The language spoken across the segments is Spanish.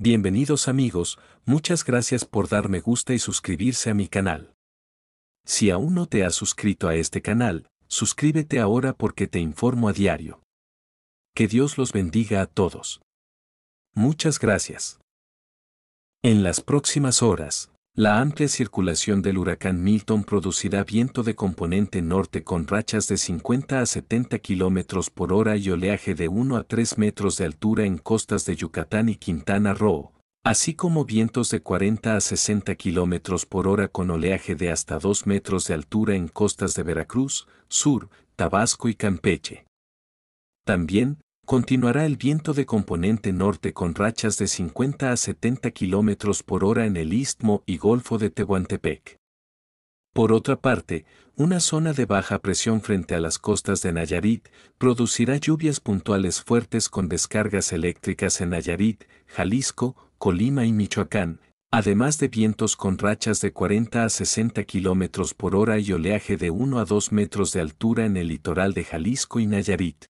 Bienvenidos amigos, muchas gracias por darme me gusta y suscribirse a mi canal. Si aún no te has suscrito a este canal, suscríbete ahora porque te informo a diario. Que Dios los bendiga a todos. Muchas gracias. En las próximas horas. La amplia circulación del huracán Milton producirá viento de componente norte con rachas de 50 a 70 km por hora y oleaje de 1 a 3 metros de altura en costas de Yucatán y Quintana Roo, así como vientos de 40 a 60 km por hora con oleaje de hasta 2 metros de altura en costas de Veracruz, Sur, Tabasco y Campeche. También, continuará el viento de componente norte con rachas de 50 a 70 kilómetros por hora en el istmo y golfo de Tehuantepec. Por otra parte, una zona de baja presión frente a las costas de Nayarit producirá lluvias puntuales fuertes con descargas eléctricas en Nayarit, Jalisco, Colima y Michoacán, además de vientos con rachas de 40 a 60 kilómetros por hora y oleaje de 1 a 2 metros de altura en el litoral de Jalisco y Nayarit.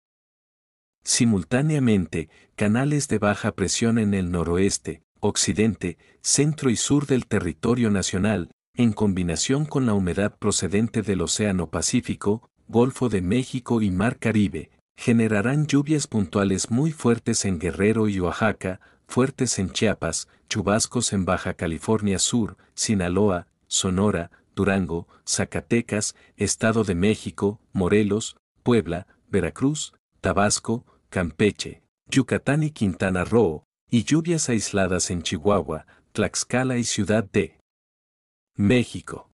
Simultáneamente, canales de baja presión en el noroeste, occidente, centro y sur del territorio nacional, en combinación con la humedad procedente del Océano Pacífico, Golfo de México y Mar Caribe, generarán lluvias puntuales muy fuertes en Guerrero y Oaxaca, fuertes en Chiapas, chubascos en Baja California Sur, Sinaloa, Sonora, Durango, Zacatecas, Estado de México, Morelos, Puebla, Veracruz, Tabasco, Campeche, Yucatán y Quintana Roo, y lluvias aisladas en Chihuahua, Tlaxcala y Ciudad de México.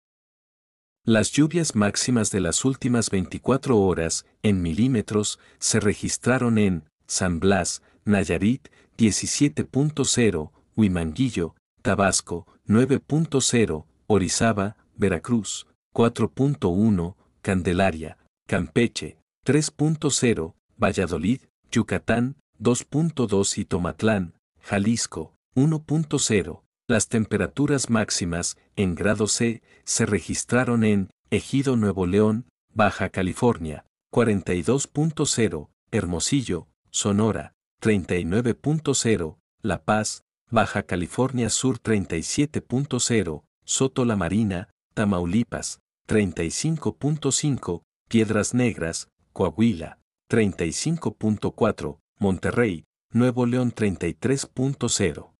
Las lluvias máximas de las últimas 24 horas, en milímetros, se registraron en San Blas, Nayarit, 17.0, Huimanguillo, Tabasco, 9.0, Orizaba, Veracruz, 4.1, Candelaria, Campeche, 3.0, Valladolid, Yucatán, 2.2 y Tomatlán, Jalisco, 1.0. Las temperaturas máximas, en grado C, se registraron en Ejido Nuevo León, Baja California, 42.0, Hermosillo, Sonora, 39.0, La Paz, Baja California Sur 37.0, Soto La Marina, Tamaulipas, 35.5, Piedras Negras, Coahuila, 35.4, Monterrey, Nuevo León 33.0.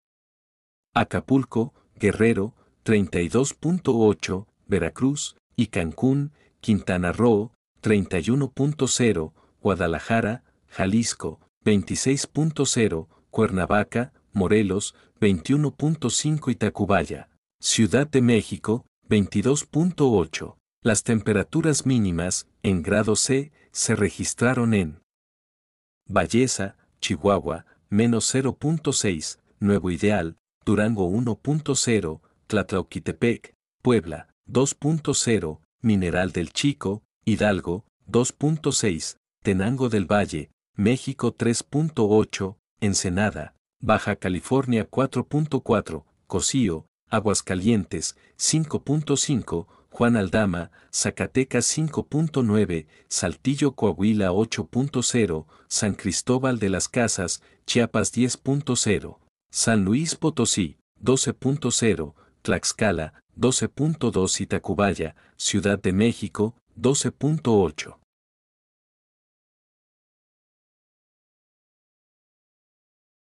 Acapulco, Guerrero, 32.8, Veracruz, y Cancún, Quintana Roo, 31.0, Guadalajara, Jalisco, 26.0, Cuernavaca, Morelos, 21.5 y Tacubaya, Ciudad de México, 22.8. Las temperaturas mínimas, en grado C, se registraron en Valleza, Chihuahua, menos 0.6, Nuevo Ideal, Durango 1.0, Tlatlauquitepec, Puebla, 2.0, Mineral del Chico, Hidalgo, 2.6, Tenango del Valle, México 3.8, Ensenada, Baja California 4.4, Cocío, Aguascalientes 5.5, Juan Aldama, Zacatecas 5.9, Saltillo Coahuila 8.0, San Cristóbal de las Casas, Chiapas 10.0, San Luis Potosí 12.0, Tlaxcala 12.2 y Tacubaya, Ciudad de México 12.8.